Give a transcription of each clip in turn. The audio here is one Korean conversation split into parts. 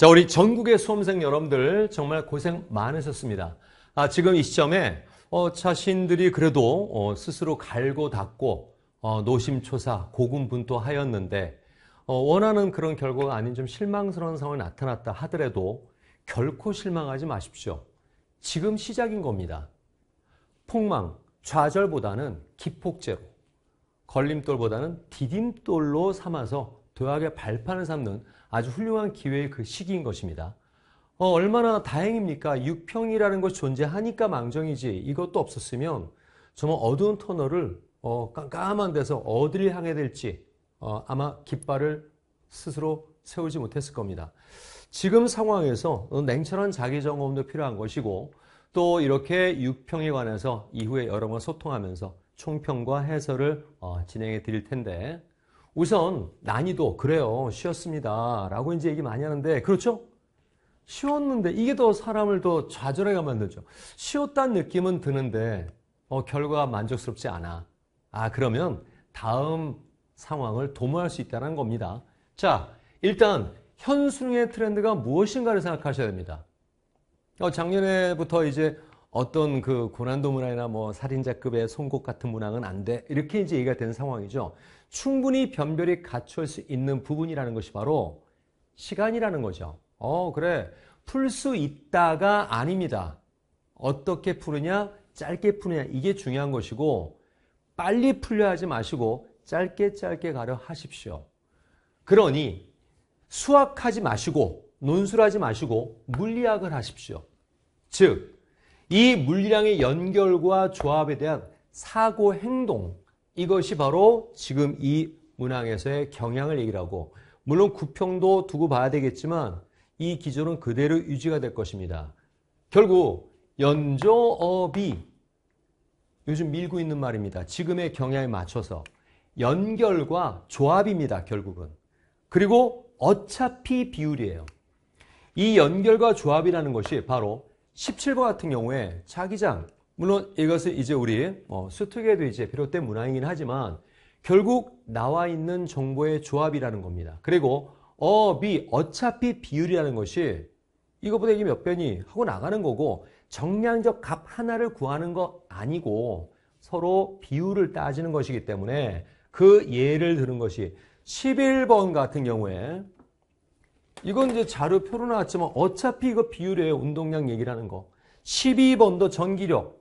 자, 우리 전국의 수험생 여러분들 정말 고생 많으셨습니다. 아, 지금 이 시점에 어, 자신들이 그래도 어, 스스로 갈고 닦고 어, 노심초사 고군분투하였는데 어, 원하는 그런 결과가 아닌 좀 실망스러운 상황이 나타났다 하더라도 결코 실망하지 마십시오. 지금 시작인 겁니다. 폭망, 좌절보다는 기폭제로, 걸림돌보다는 디딤돌로 삼아서 도약의 발판을 삼는 아주 훌륭한 기회의 그 시기인 것입니다. 어, 얼마나 다행입니까? 육평이라는 것이 존재하니까 망정이지 이것도 없었으면 정말 어두운 터널을 어, 깜깜한 데서 어디를 향해 될지 어, 아마 깃발을 스스로 세우지 못했을 겁니다. 지금 상황에서 냉철한 자기 점검도 필요한 것이고 또 이렇게 육평에 관해서 이후에 여러분과 소통하면서 총평과 해설을 어, 진행해 드릴 텐데 우선 난이도 그래요 쉬웠습니다 라고 이제 얘기 많이 하는데 그렇죠? 쉬웠는데 이게 더 사람을 더 좌절하게 만들죠 쉬웠다는 느낌은 드는데 어, 결과가 만족스럽지 않아 아 그러면 다음 상황을 도모할 수 있다는 겁니다 자 일단 현수능의 트렌드가 무엇인가를 생각하셔야 됩니다 어, 작년에부터 이제 어떤 그 고난도 문화나 뭐 살인자급의 송곳 같은 문항은 안 돼. 이렇게 이제 얘기가 되는 상황이죠. 충분히 변별이 갖출 수 있는 부분이라는 것이 바로 시간이라는 거죠. 어, 그래. 풀 수 있다가 아닙니다. 어떻게 푸느냐, 짧게 푸느냐, 이게 중요한 것이고, 빨리 풀려 하지 마시고, 짧게 짧게 가려 하십시오. 그러니, 수학하지 마시고, 논술하지 마시고, 물리학을 하십시오. 즉, 이 물리량의 연결과 조합에 대한 사고 행동 이것이 바로 지금 이 문항에서의 경향을 얘기하고 물론 구평도 두고 봐야 되겠지만 이 기조는 그대로 유지가 될 것입니다. 결국 연조업이 요즘 밀고 있는 말입니다. 지금의 경향에 맞춰서 연결과 조합입니다. 결국은 그리고 어차피 비율이에요. 이 연결과 조합이라는 것이 바로 17번 같은 경우에 자기장 물론 이것은 이제 우리 어, 수특에도 이제 비롯된 문항이긴 하지만 결국 나와 있는 정보의 조합이라는 겁니다. 그리고 어비 어차피 비율이라는 것이 이것보다 이게 몇 변이 하고 나가는 거고 정량적 값 하나를 구하는 거 아니고 서로 비율을 따지는 것이기 때문에 그 예를 드는 것이 11번 같은 경우에 이건 이제 자료표로 나왔지만 어차피 이거 비율이에요. 운동량 얘기라는 거. 12번도 전기력.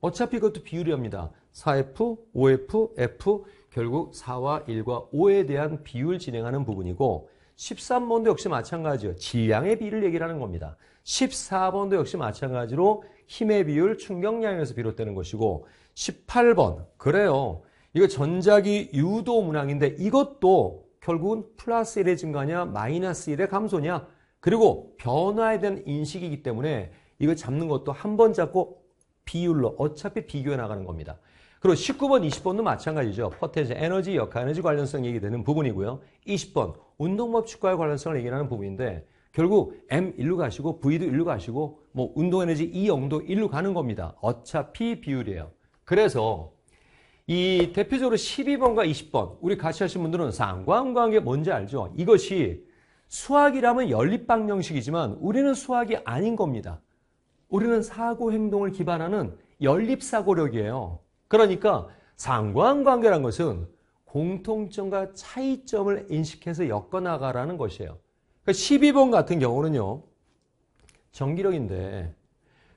어차피 이것도 비율이랍니다 4F, 5F, F 결국 4와 1과 5에 대한 비율 진행하는 부분이고 13번도 역시 마찬가지예요. 질량의 비율을 얘기하는 겁니다. 14번도 역시 마찬가지로 힘의 비율, 충격량에서 비롯되는 것이고 18번, 그래요. 이거 전자기 유도 문항인데 이것도 결국은 플러스 1의 증가냐 마이너스 1의 감소냐 그리고 변화에 대한 인식이기 때문에 이걸 잡는 것도 한 번 잡고 비율로 어차피 비교해 나가는 겁니다. 그리고 19번, 20번도 마찬가지죠. 퍼텐지 에너지, 역할 에너지 관련성 얘기되는 부분이고요. 20번, 운동법 축과의 관련성을 얘기하는 부분인데 결국 M1로 가시고 V도 1로 가시고 뭐 운동 에너지 E0도 1로 가는 겁니다. 어차피 비율이에요. 그래서 이 대표적으로 12번과 20번 우리 같이 하신 분들은 상관관계 뭔지 알죠? 이것이 수학이라면 연립방 형식이지만 우리는 수학이 아닌 겁니다. 우리는 사고 행동을 기반하는 연립사고력이에요. 그러니까 상관관계란 것은 공통점과 차이점을 인식해서 엮어나가라는 것이에요. 그러니까 12번 같은 경우는요. 정기력인데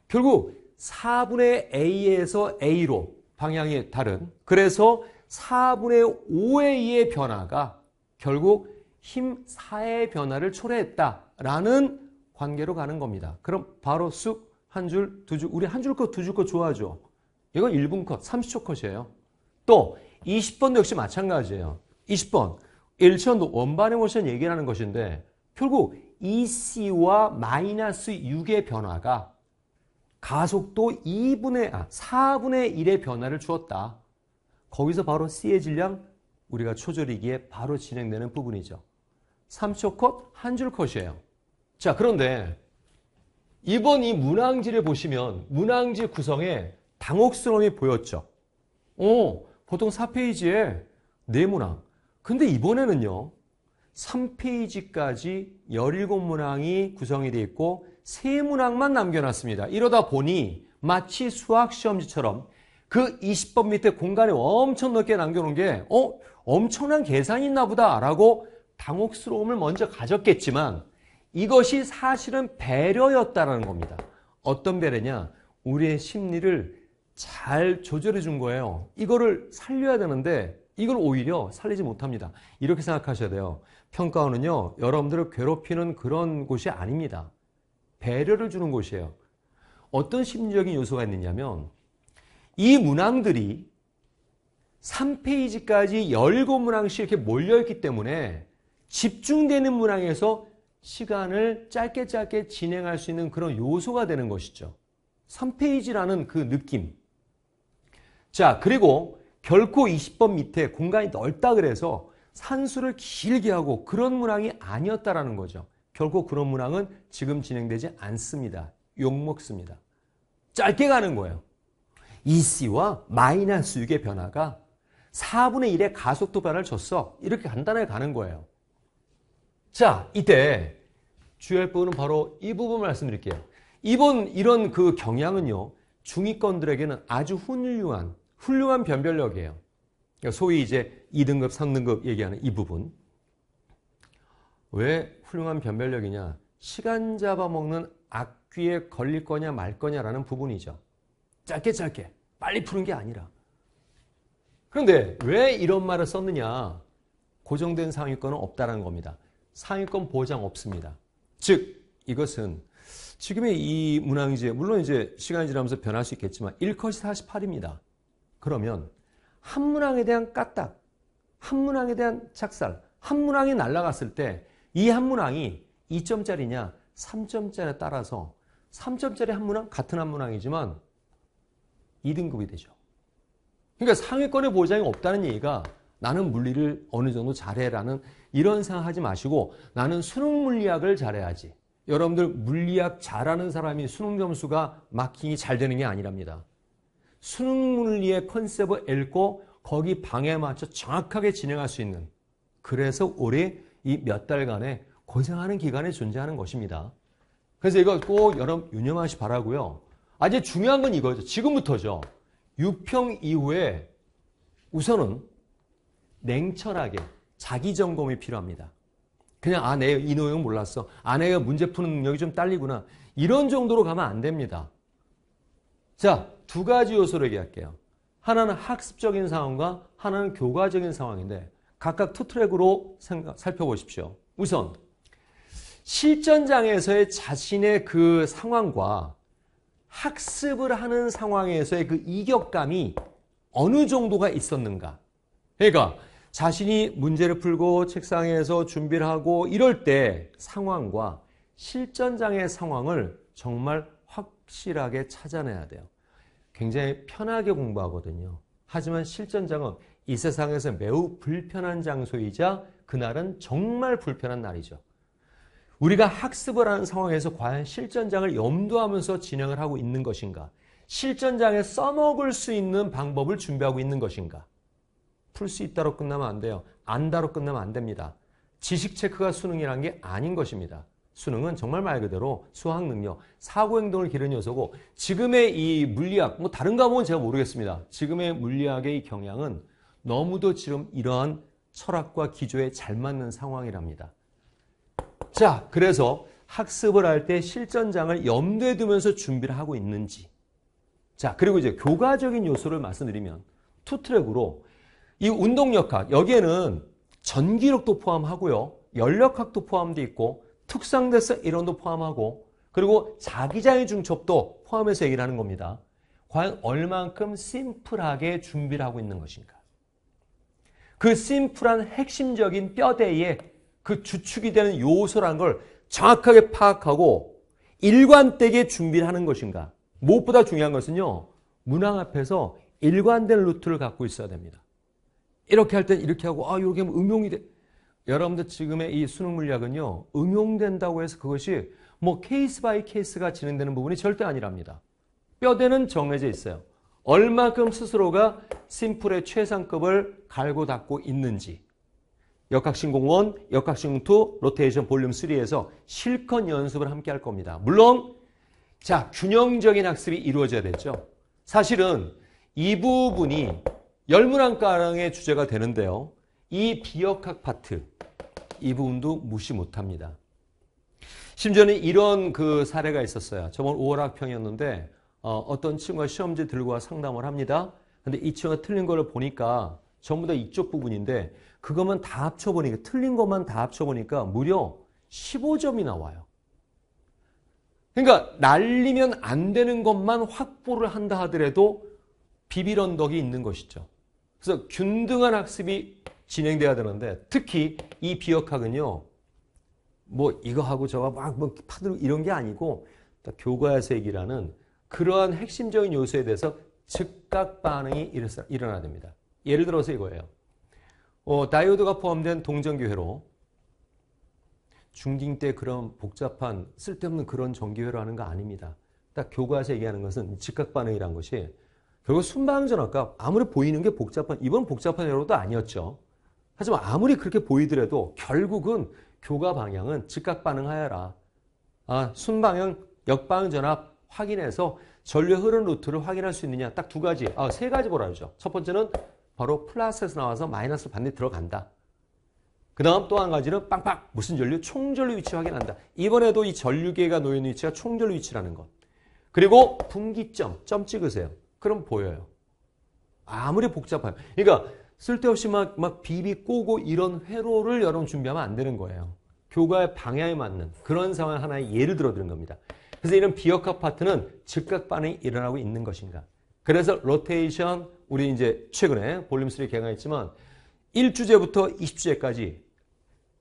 결국 4분의 A에서 A로 방향이 다른. 그래서 4분의 5에 의 변화가 결국 힘 4의 변화를 초래했다라는 관계로 가는 겁니다. 그럼 바로 쑥 한 줄, 두 줄, 우리 한줄 컷, 두줄컷 좋아하죠? 이건 1분 컷, 30초 컷이에요. 또 20번도 역시 마찬가지예요. 20번, 1차원 원반의 모션 얘기하는 것인데 결국 EC와 마이너스 6의 변화가 가속도 2분의 아, 4분의 1의 변화를 주었다. 거기서 바로 C의 질량 우리가 초절이기에 바로 진행되는 부분이죠. 3초 컷, 한 줄 컷이에요. 자, 그런데 이번 이 문항지를 보시면 문항지 구성에 당혹스러움이 보였죠. 어, 보통 4페이지에 네 문항. 근데 이번에는요. 3페이지까지 17문항이 구성이 되어 있고 세 문항만 남겨놨습니다. 이러다 보니 마치 수학 시험지처럼 그 20번 밑에 공간에 엄청 넓게 남겨놓은 게, 어? 엄청난 계산이 있나 보다. 라고 당혹스러움을 먼저 가졌겠지만 이것이 사실은 배려였다라는 겁니다. 어떤 배려냐? 우리의 심리를 잘 조절해 준 거예요. 이거를 살려야 되는데 이걸 오히려 살리지 못합니다. 이렇게 생각하셔야 돼요. 평가원은요, 여러분들을 괴롭히는 그런 곳이 아닙니다. 배려를 주는 곳이에요. 어떤 심리적인 요소가 있느냐면 이 문항들이 3페이지까지 17문항씩 이렇게 몰려있기 때문에 집중되는 문항에서 시간을 짧게 짧게 진행할 수 있는 그런 요소가 되는 것이죠. 3페이지라는 그 느낌. 자, 그리고 결코 20번 밑에 공간이 넓다 그래서 산수를 길게 하고 그런 문항이 아니었다라는 거죠. 결코 그런 문항은 지금 진행되지 않습니다. 욕먹습니다. 짧게 가는 거예요. EC와 마이너스 6의 변화가 4분의 1의 가속도 변화를 줬어. 이렇게 간단하게 가는 거예요. 자, 이때 주의할 부분은 바로 이 부분 말씀드릴게요. 이번 이런 그 경향은요. 중위권들에게는 아주 훌륭한 훌륭한 변별력이에요. 그러니까 소위 이제 2등급, 3등급 얘기하는 이 부분. 왜 훌륭한 변별력이냐? 시간 잡아먹는 악귀에 걸릴 거냐 말 거냐라는 부분이죠. 짧게 짧게 빨리 푸는 게 아니라. 그런데 왜 이런 말을 썼느냐? 고정된 상위권은 없다라는 겁니다. 상위권 보장 없습니다. 즉 이것은 지금의 이 문항이제 물론 이제 시간이 지나면서 변할 수 있겠지만 1컷이 48입니다. 그러면 한 문항에 대한 까딱, 한 문항에 대한 착살, 한 문항이 날라갔을 때 이한 문항이 2점짜리냐 3점짜리에 따라서 3점짜리 한 문항 같은 한 문항이지만 2등급이 되죠. 그러니까 상위권의 보장이 없다는 얘기가 나는 물리를 어느 정도 잘해라는 이런 생각하지 마시고 나는 수능 물리학을 잘해야지. 여러분들 물리학 잘하는 사람이 수능 점수가 마킹이 잘 되는 게 아니랍니다. 수능 물리의 컨셉을 읽고 거기 방에 맞춰 정확하게 진행할 수 있는 그래서 올해 이몇 달간의 고생하는 기간에 존재하는 것입니다. 그래서 이거 꼭 여러분 유념하시 바라고요. 아주 중요한 건 이거죠. 지금부터죠. 유평 이후에 우선은 냉철하게 자기 점검이 필요합니다. 그냥 아, 내이 네, 내용 몰랐어. 아, 내가 네, 문제 푸는 능력이 좀 딸리구나. 이런 정도로 가면 안 됩니다. 자, 두 가지 요소를 얘기할게요. 하나는 학습적인 상황과 하나는 교과적인 상황인데 각각 투 트랙으로 살펴보십시오. 우선 실전장에서의 자신의 그 상황과 학습을 하는 상황에서의 그 이격감이 어느 정도가 있었는가. 그러니까 자신이 문제를 풀고 책상에서 준비를 하고 이럴 때 상황과 실전장의 상황을 정말 확실하게 찾아내야 돼요. 굉장히 편하게 공부하거든요. 하지만 실전장은 이 세상에서 매우 불편한 장소이자 그날은 정말 불편한 날이죠. 우리가 학습을 하는 상황에서 과연 실전장을 염두하면서 진행을 하고 있는 것인가? 실전장에 써먹을 수 있는 방법을 준비하고 있는 것인가? 풀 수 있다로 끝나면 안 돼요. 안다로 끝나면 안 됩니다. 지식 체크가 수능이란 게 아닌 것입니다. 수능은 정말 말 그대로 수학 능력, 사고 행동을 기르는 요소고 지금의 이 물리학, 뭐 다른 과목은 제가 모르겠습니다. 지금의 물리학의 경향은 너무도 지금 이러한 철학과 기조에 잘 맞는 상황이랍니다. 자, 그래서 학습을 할 때 실전장을 염두에 두면서 준비를 하고 있는지. 자, 그리고 이제 교과적인 요소를 말씀드리면 투트랙으로 이 운동역학, 여기에는 전기력도 포함하고요. 연력학도 포함되어 있고 특성대서 이론도 포함하고 그리고 자기장의 중첩도 포함해서 얘기를 하는 겁니다. 과연 얼만큼 심플하게 준비를 하고 있는 것인가? 그 심플한 핵심적인 뼈대에 그 주축이 되는 요소란 걸 정확하게 파악하고 일관되게 준비를 하는 것인가. 무엇보다 중요한 것은요. 문항 앞에서 일관된 루트를 갖고 있어야 됩니다. 이렇게 할 땐 이렇게 하고 아 이렇게 하면 응용이 돼. 여러분들 지금의 이 수능 물리학은요. 응용된다고 해서 그것이 뭐 케이스 바이 케이스가 진행되는 부분이 절대 아니랍니다. 뼈대는 정해져 있어요. 얼마큼 스스로가 심플의 최상급을 갈고 닦고 있는지 역학신공 1, 역학신공 2, 로테이션 볼륨 3에서 실컷 연습을 함께 할 겁니다. 물론 자 균형적인 학습이 이루어져야 되죠. 사실은 이 부분이 열무랑가랑의 주제가 되는데요. 이 비역학 파트 이 부분도 무시 못합니다. 심지어는 이런 그 사례가 있었어요. 저번 5월 학평이었는데 어, 떤 친구가 시험지 들고 와 상담을 합니다. 근데 이 친구가 틀린 거를 보니까 전부 다 이쪽 부분인데 그것만 다 합쳐보니까 틀린 것만 다 합쳐보니까 무려 15점이 나와요. 그러니까 날리면 안 되는 것만 확보를 한다 하더라도 비빌 언덕이 있는 것이죠. 그래서 균등한 학습이 진행돼야 되는데 특히 이 비역학은요. 뭐 이거 하고 저거 막뭐 파들 이런 게 아니고 교과서얘기라는 그러한 핵심적인 요소에 대해서 즉각 반응이 일어나야 됩니다. 예를 들어서 이거예요. 어, 다이오드가 포함된 동전기회로 중딩 때 그런 복잡한 쓸데없는 그런 전기회로 하는 거 아닙니다. 딱 교과서 얘기하는 것은 즉각 반응이란 것이 결국 순방전압과 아무리 보이는 게 복잡한 이번 복잡한 예로도 아니었죠. 하지만 아무리 그렇게 보이더라도 결국은 교과 방향은 즉각 반응하여라. 아, 순방향, 역방전압 확인해서 전류 흐르는 루트를 확인할 수 있느냐 딱 두 가지, 아, 세 가지 보라 그러죠. 첫 번째는 바로 플러스에서 나와서 마이너스 반대 들어간다. 그 다음 또 한 가지는 빵빵 무슨 전류? 총전류 위치 확인한다. 이번에도 이 전류계가 놓인 위치가 총전류 위치라는 것. 그리고 분기점, 점 찍으세요. 그럼 보여요. 아무리 복잡해요. 그러니까 쓸데없이 막, 막 비비 꼬고 이런 회로를 여러분 준비하면 안 되는 거예요. 교과의 방향에 맞는 그런 상황 하나의 예를 들어 드는 겁니다. 그래서 이런 비역학 파트는 즉각 반응이 일어나고 있는 것인가. 그래서 로테이션 우리 이제 최근에 볼륨 3 개강했지만 1주제부터 20주제까지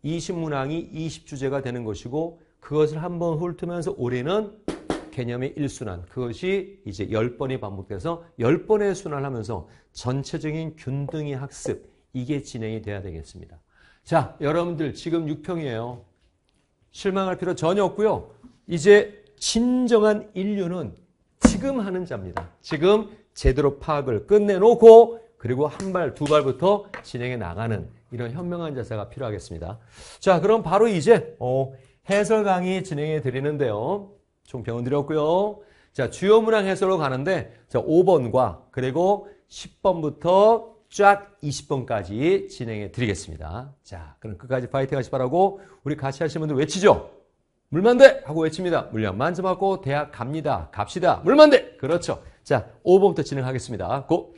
20문항이 20주제가 되는 것이고 그것을 한번 훑으면서 올해는 개념의 1순환 그것이 이제 10번이 반복돼서 10번의 순환하면서 을 전체적인 균등의 학습 이게 진행이 돼야 되겠습니다. 자 여러분들 지금 6평이에요. 실망할 필요 전혀 없고요. 이제 진정한 인류는 지금 하는 자입니다. 지금 제대로 파악을 끝내놓고 그리고 한 발, 두 발부터 진행해 나가는 이런 현명한 자세가 필요하겠습니다. 자, 그럼 바로 이제 어, 해설 강의 진행해 드리는데요. 총 병원 드렸고요. 자, 주요 문항 해설로 가는데 자, 5번과 그리고 10번부터 쫙 20번까지 진행해 드리겠습니다. 자, 그럼 끝까지 파이팅 하시 바라고 우리 같이 하시는 분들 외치죠. 물만 돼! 하고 외칩니다. 물량 만져받고 대학 갑니다. 갑시다. 물만 돼! 그렇죠. 자, 5번부터 진행하겠습니다. 고!